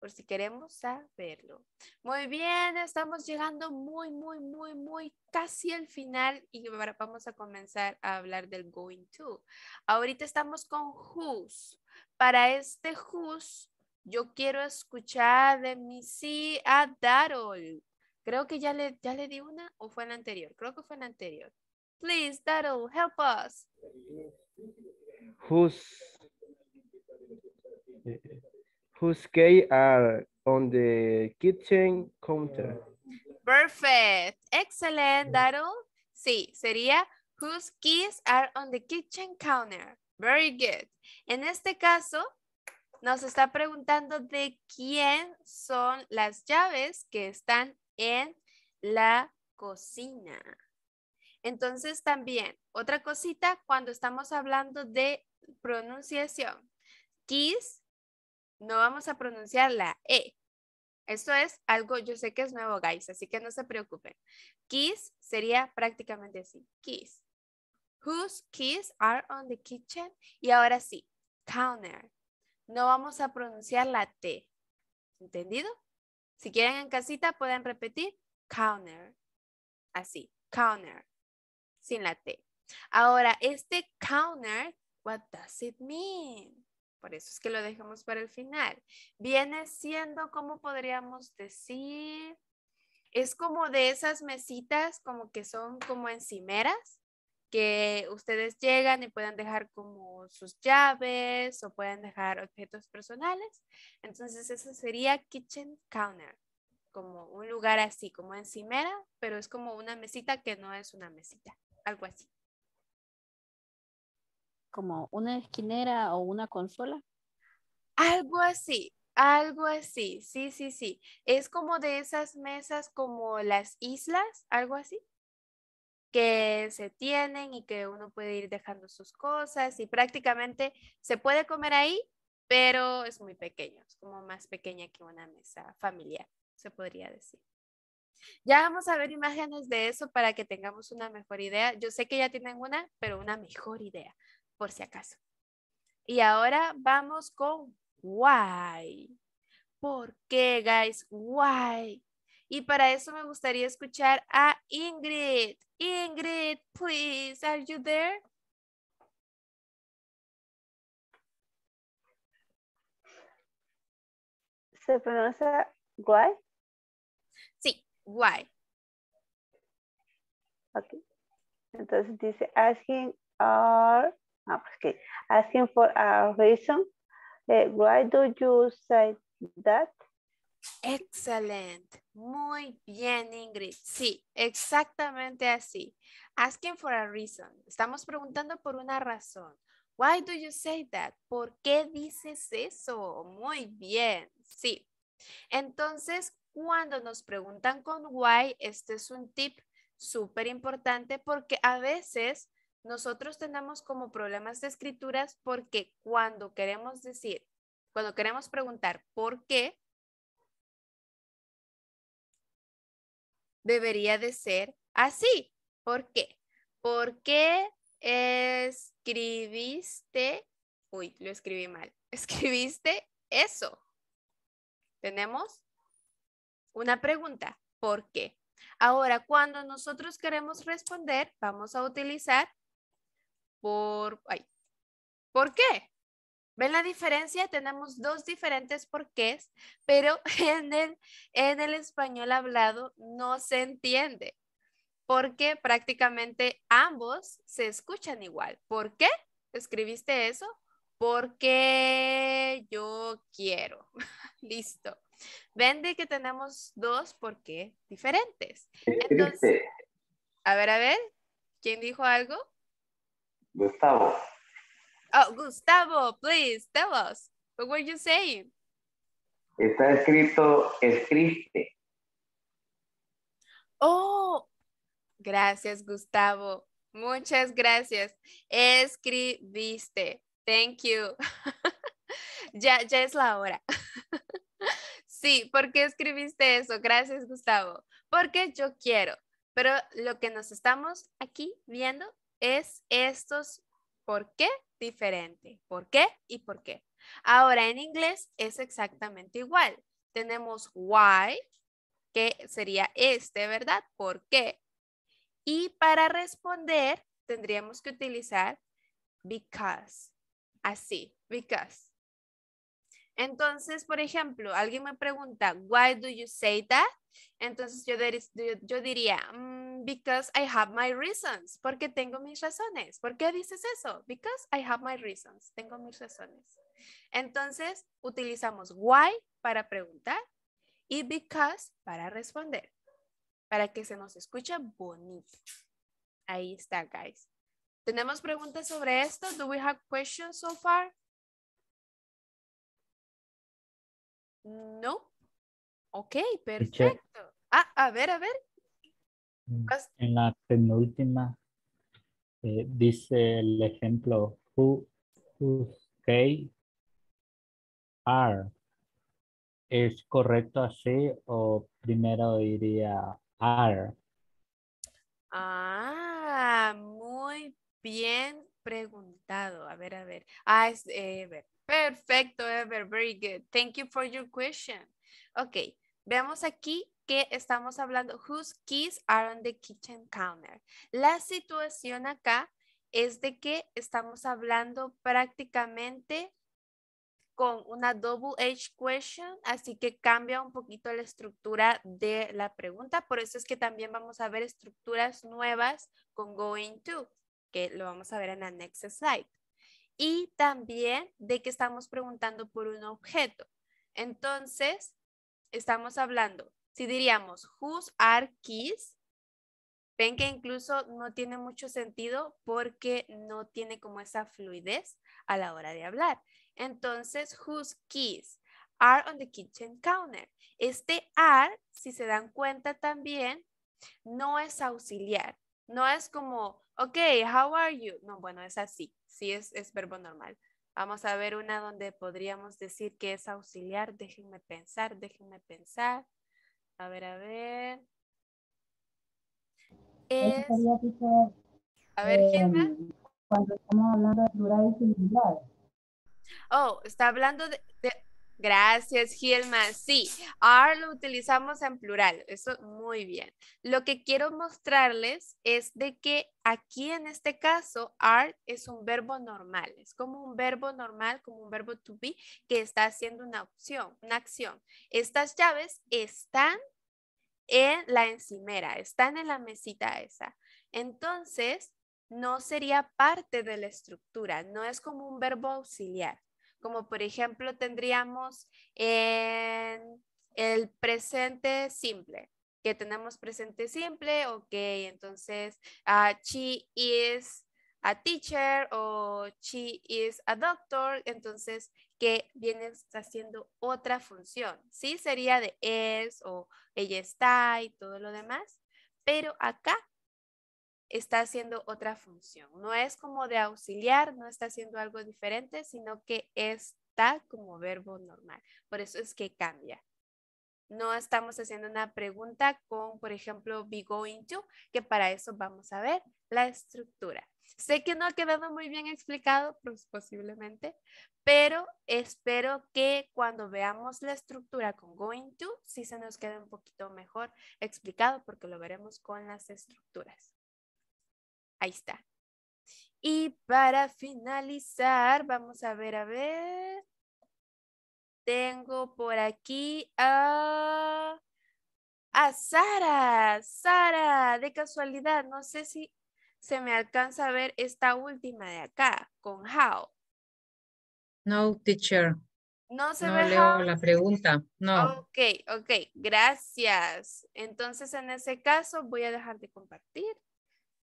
por si queremos saberlo. Muy bien, estamos llegando muy, muy, muy, muy casi al final y vamos a comenzar a hablar del going to. Ahorita estamos con Who's. Para este Who's, yo quiero escuchar de mi Missy a Darol. Creo que ya le, ya le di una o fue en la anterior. Creo que fue en la anterior. Please, Darol, help us. Who's eh, eh, whose keys are on the kitchen counter. Perfect. Excellent, Daryl. Sí, sería whose keys are on the kitchen counter. Very good. En este caso, nos está preguntando de quién son las llaves que están en la cocina. Entonces también, otra cosita cuando estamos hablando de pronunciación. Keys no vamos a pronunciar la E. Esto es algo, yo sé que es nuevo, guys, así que no se preocupen. Kiss sería prácticamente así. Kiss. Whose keys are on the kitchen? Y ahora sí, counter. No vamos a pronunciar la T. ¿Entendido? Si quieren en casita pueden repetir counter. Así, counter. Sin la T. Ahora, este counter, what does it mean? Por eso es que lo dejamos para el final. Viene siendo, ¿cómo podríamos decir? Es como de esas mesitas como que son como encimeras, que ustedes llegan y pueden dejar como sus llaves o pueden dejar objetos personales. Entonces eso sería kitchen counter, como un lugar así, como encimera, pero es como una mesita que no es una mesita, algo así como una esquinera o una consola. Algo así, algo así, sí, sí, sí. Es como de esas mesas como las islas, algo así, que se tienen y que uno puede ir dejando sus cosas y prácticamente se puede comer ahí, pero es muy pequeño, es como más pequeña que una mesa familiar, se podría decir. Ya vamos a ver imágenes de eso para que tengamos una mejor idea. Yo sé que ya tienen una, pero una mejor idea por si acaso. Y ahora vamos con why. ¿Por qué, guys? Why? Y para eso me gustaría escuchar a Ingrid. Ingrid, please, are you there? ¿Se pronuncia why? Sí, why. Ok. Entonces dice asking are Okay. Ah, pues asking for a reason. Eh, why do you say that? Excellent. Muy bien, Ingrid. Sí, exactamente así. Asking for a reason. Estamos preguntando por una razón. Why do you say that? ¿Por qué dices eso? Muy bien. Sí. Entonces, cuando nos preguntan con why, este es un tip súper importante porque a veces nosotros tenemos como problemas de escrituras porque cuando queremos decir, cuando queremos preguntar por qué, debería de ser así. ¿Por qué? ¿Por qué escribiste? Uy, lo escribí mal. Escribiste eso. Tenemos una pregunta. ¿Por qué? Ahora, cuando nosotros queremos responder, vamos a utilizar por... ¿Por qué? ¿Ven la diferencia? Tenemos dos diferentes porqués, pero en el, en el español hablado no se entiende, porque prácticamente ambos se escuchan igual. ¿Por qué? ¿Escribiste eso? Porque yo quiero. Listo. Ven de que tenemos dos por diferentes. Entonces, a ver, a ver, ¿quién dijo algo? Gustavo. Oh, Gustavo, please tell us. What were you saying? Está escrito escribiste. Oh, gracias, Gustavo. Muchas gracias. Escribiste. Thank you. ya, ya es la hora. sí, ¿por qué escribiste eso? Gracias, Gustavo. Porque yo quiero. Pero lo que nos estamos aquí viendo es estos por qué diferente. ¿Por qué y por qué? Ahora en inglés es exactamente igual. Tenemos why, que sería este, ¿verdad? ¿Por qué? Y para responder tendríamos que utilizar because. Así, because. Entonces, por ejemplo, alguien me pregunta, why do you say that? Entonces yo, diría, mm, because I have my reasons, porque tengo mis razones. ¿Por qué dices eso? Because I have my reasons, tengo mis razones. Entonces, utilizamos why para preguntar y because para responder, para que se nos escuche bonito. Ahí está, guys. ¿Tenemos preguntas sobre esto? Do we have questions so far? No. Ok, perfecto. Ah, a ver, a ver. Mm, en la penúltima eh, dice el ejemplo who, are. ¿Es correcto así o primero diría are? Ah, muy bien preguntado. A ver, a ver. Ah, es, a eh, ver. Perfecto, Ever, very good. Thank you for your question. Ok, veamos aquí que estamos hablando, whose keys are on the kitchen counter. La situación acá es de que estamos hablando prácticamente con una double H question, así que cambia un poquito la estructura de la pregunta. Por eso es que también vamos a ver estructuras nuevas con going to, que lo vamos a ver en la next slide y también de que estamos preguntando por un objeto. Entonces, estamos hablando, si diríamos, whose are keys, ven que incluso no tiene mucho sentido porque no tiene como esa fluidez a la hora de hablar. Entonces, whose keys are on the kitchen counter. Este are, si se dan cuenta también, no es auxiliar. No es como, ok, how are you? No, bueno, es así sí es, verbo normal. Vamos a ver una donde podríamos decir que es auxiliar. Déjenme pensar, déjenme pensar. A ver, a ver. Es... A ver, ¿quién em, Cuando estamos hablando de plural y singular. Oh, está hablando de, Gracias, Gilma. Sí, are lo utilizamos en plural. Eso muy bien. Lo que quiero mostrarles es de que aquí en este caso are es un verbo normal. Es como un verbo normal, como un verbo to be que está haciendo una opción, una acción. Estas llaves están en la encimera, están en la mesita esa. Entonces, no sería parte de la estructura, no es como un verbo auxiliar como por ejemplo tendríamos en el presente simple, que tenemos presente simple, ok, entonces ah, she is a teacher o she is a doctor, entonces que viene haciendo otra función, ¿sí? Sería de es o ella está y todo lo demás, pero acá está haciendo otra función. No es como de auxiliar, no está haciendo algo diferente, sino que está como verbo normal. Por eso es que cambia. No estamos haciendo una pregunta con, por ejemplo, be going to, que para eso vamos a ver la estructura. Sé que no ha quedado muy bien explicado, pues, posiblemente, pero espero que cuando veamos la estructura con going to, sí se nos quede un poquito mejor explicado porque lo veremos con las estructuras. Ahí está. Y para finalizar, vamos a ver, a ver. Tengo por aquí a, Sara. Sara, de casualidad, no sé si se me alcanza a ver esta última de acá, con how. No, teacher. No se no ve leo la pregunta, no. Ok, ok, gracias. Entonces, en ese caso, voy a dejar de compartir.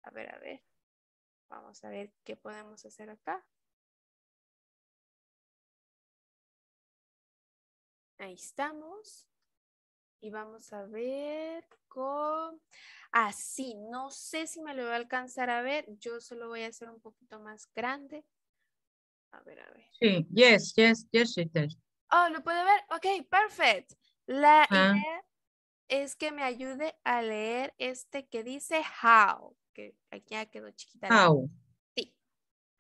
A ver, a ver. Vamos a ver qué podemos hacer acá. Ahí estamos. Y vamos a ver con... Así, ah, no sé si me lo voy a alcanzar a ver. Yo solo voy a hacer un poquito más grande. A ver, a ver. Sí, yes, yes, yes, yes. Oh, ¿lo puede ver? Ok, perfect. La ah. idea es que me ayude a leer este que dice how. que ya quedó chiquita. How? Ah, sí.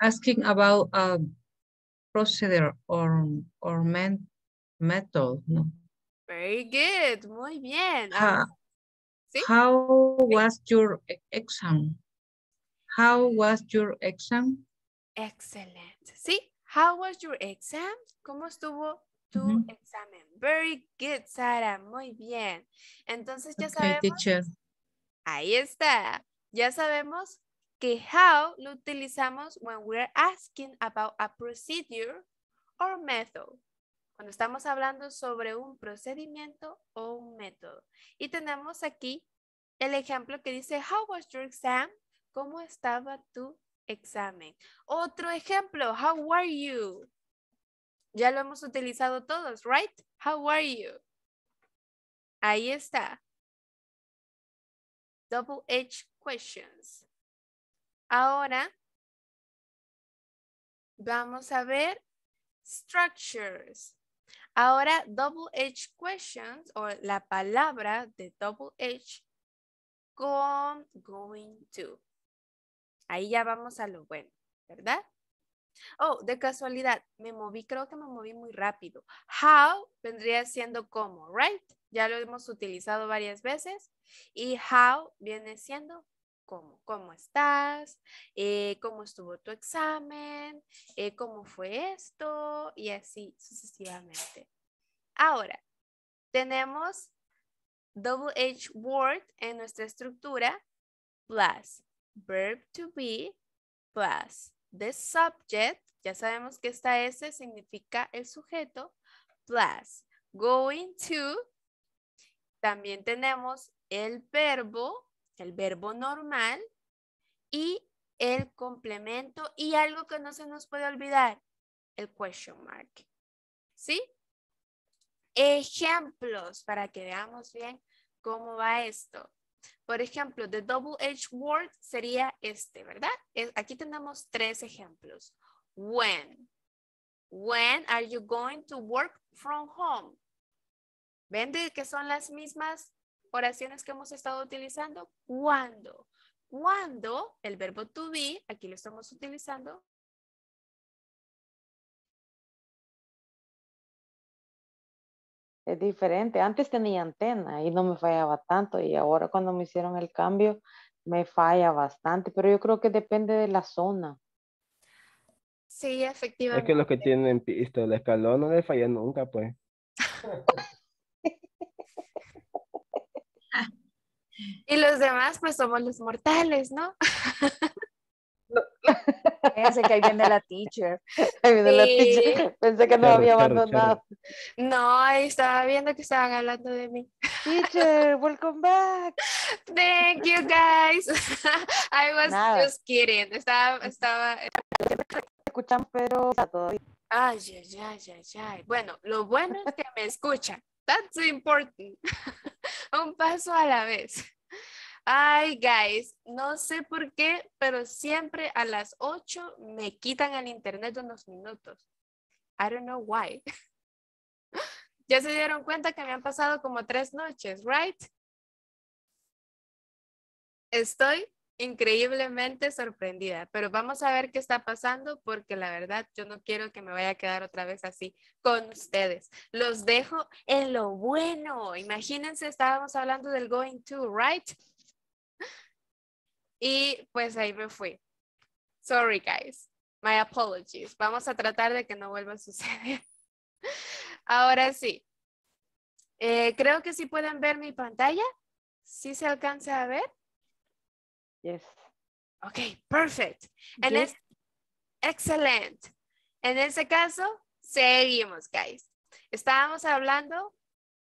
Asking about a procedure or, or men, method, ¿no? Very good, muy bien. Uh, ¿Sí? How was your exam? How was your exam? Excellent. ¿Sí? How was your exam? ¿Cómo estuvo tu mm -hmm. examen? Very good, Sara. Muy bien. Entonces ya okay, sabemos. Teacher. Ahí está. Ya sabemos que how lo utilizamos when we're asking about a procedure or method. Cuando estamos hablando sobre un procedimiento o un método. Y tenemos aquí el ejemplo que dice, how was your exam? ¿Cómo estaba tu examen? Otro ejemplo, how are you? Ya lo hemos utilizado todos, right? How are you? Ahí está. Double H questions. Ahora vamos a ver structures. Ahora double edge questions o la palabra de double edge con going to. Ahí ya vamos a lo bueno, ¿verdad? Oh, de casualidad, me moví, creo que me moví muy rápido. How vendría siendo como, right? ya lo hemos utilizado varias veces. Y how viene siendo cómo, cómo estás, eh, cómo estuvo tu examen, eh, cómo fue esto y así sucesivamente. Ahora, tenemos double H word en nuestra estructura plus verb to be plus the subject, ya sabemos que esta S significa el sujeto, plus going to también tenemos el verbo, el verbo normal y el complemento y algo que no se nos puede olvidar, el question mark. ¿Sí? Ejemplos para que veamos bien cómo va esto. Por ejemplo, the double H word sería este, ¿verdad? Aquí tenemos tres ejemplos. When. When are you going to work from home? ¿Vende que son las mismas oraciones que hemos estado utilizando? ¿Cuándo? Cuando el verbo to be, aquí lo estamos utilizando. Es diferente. Antes tenía antena y no me fallaba tanto y ahora cuando me hicieron el cambio me falla bastante, pero yo creo que depende de la zona. Sí, efectivamente. Es que los que tienen visto el escalón no les falla nunca, pues. Y los demás, pues somos los mortales, ¿no? no. Pensé que ahí viene la teacher. Ahí viene la teacher. Pensé que no había abandonado. No, ahí estaba viendo que estaban hablando de mí. Teacher, welcome back. Thank you guys. I was just kidding. Estaba, estaba. Escuchan, pero Ay, ay, ya ya ya Bueno, lo bueno es que me escuchan. That's important. un paso a la vez. Ay, guys, no sé por qué, pero siempre a las 8 me quitan el internet unos minutos. I don't know why. ya se dieron cuenta que me han pasado como tres noches, right? Estoy increíblemente sorprendida, pero vamos a ver qué está pasando porque la verdad yo no quiero que me vaya a quedar otra vez así con ustedes. Los dejo en lo bueno. Imagínense, estábamos hablando del going to, right? Y pues ahí me fui. Sorry, guys. My apologies. Vamos a tratar de que no vuelva a suceder. Ahora sí. Eh, creo que sí pueden ver mi pantalla. ¿Sí se alcanza a ver? Yes. Okay, perfect. excelente excellent. En ese caso, seguimos, guys. Estábamos hablando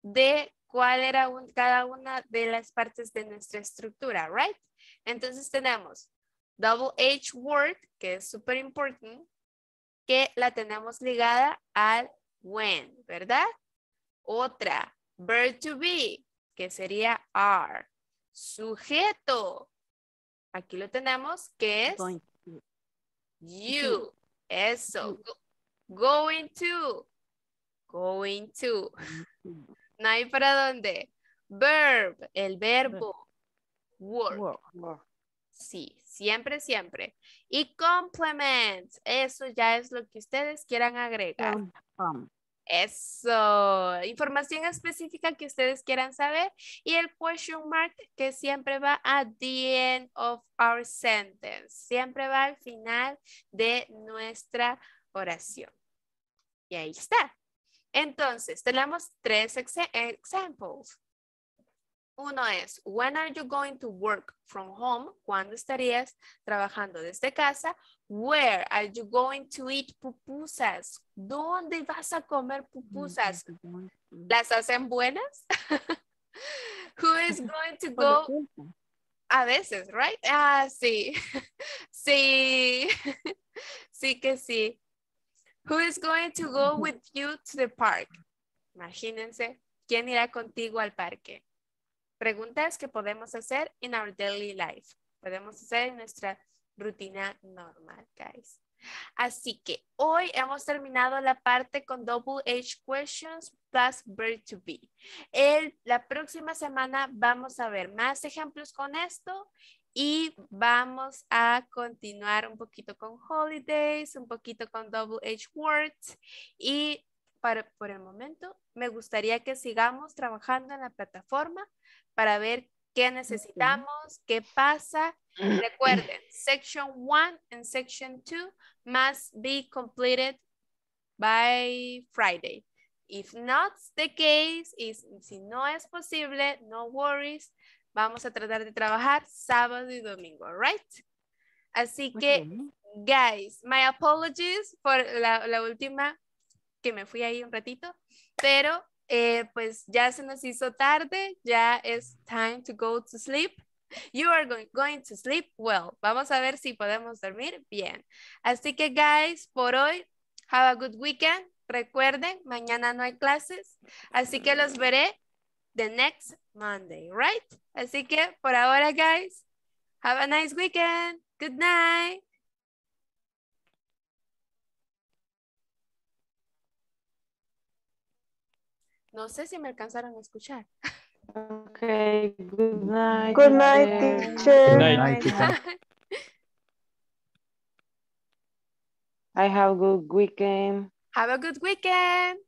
de cuál era cada una de las partes de nuestra estructura, right? Entonces tenemos double H word, que es súper importante que la tenemos ligada al when, ¿verdad? Otra, verb to be, que sería are. Sujeto, Aquí lo tenemos, que es you. Eso. Going to. Going to. No hay para dónde. Verb, el verbo. Work. Sí, siempre, siempre. Y complement, eso ya es lo que ustedes quieran agregar. Eso, información específica que ustedes quieran saber y el question mark que siempre va a the end of our sentence, siempre va al final de nuestra oración. Y ahí está. Entonces, tenemos tres examples. Uno es, when are you going to work from home? ¿Cuándo estarías trabajando desde casa? Where are you going to eat pupusas? ¿Dónde vas a comer pupusas? ¿Las hacen buenas? Who is going to go? A veces, right? Ah, sí. Sí. Sí que sí. Who is going to go with you to the park? Imagínense, ¿quién irá contigo al parque? preguntas que podemos hacer en our daily life. Podemos hacer en nuestra rutina normal, guys. Así que hoy hemos terminado la parte con double H questions plus verb to be. El, la próxima semana vamos a ver más ejemplos con esto y vamos a continuar un poquito con holidays, un poquito con double H words y por el momento me gustaría que sigamos trabajando en la plataforma para ver qué necesitamos, qué pasa. Recuerden, section 1 and section 2 must be completed by Friday. If not the case, is, si no es posible, no worries. Vamos a tratar de trabajar sábado y domingo, right? Así que, guys, my apologies por la, la última que me fui ahí un ratito, pero eh, pues ya se nos hizo tarde, ya es time to go to sleep. You are going, going to sleep well. Vamos a ver si podemos dormir bien. Así que, guys, por hoy, have a good weekend. Recuerden, mañana no hay clases, así que los veré the next Monday, right? Así que por ahora, guys, have a nice weekend. Good night. No sé si me alcanzaron a escuchar. Ok, good night. Good night, teacher. Good night, teacher. I have a good weekend. Have a good weekend.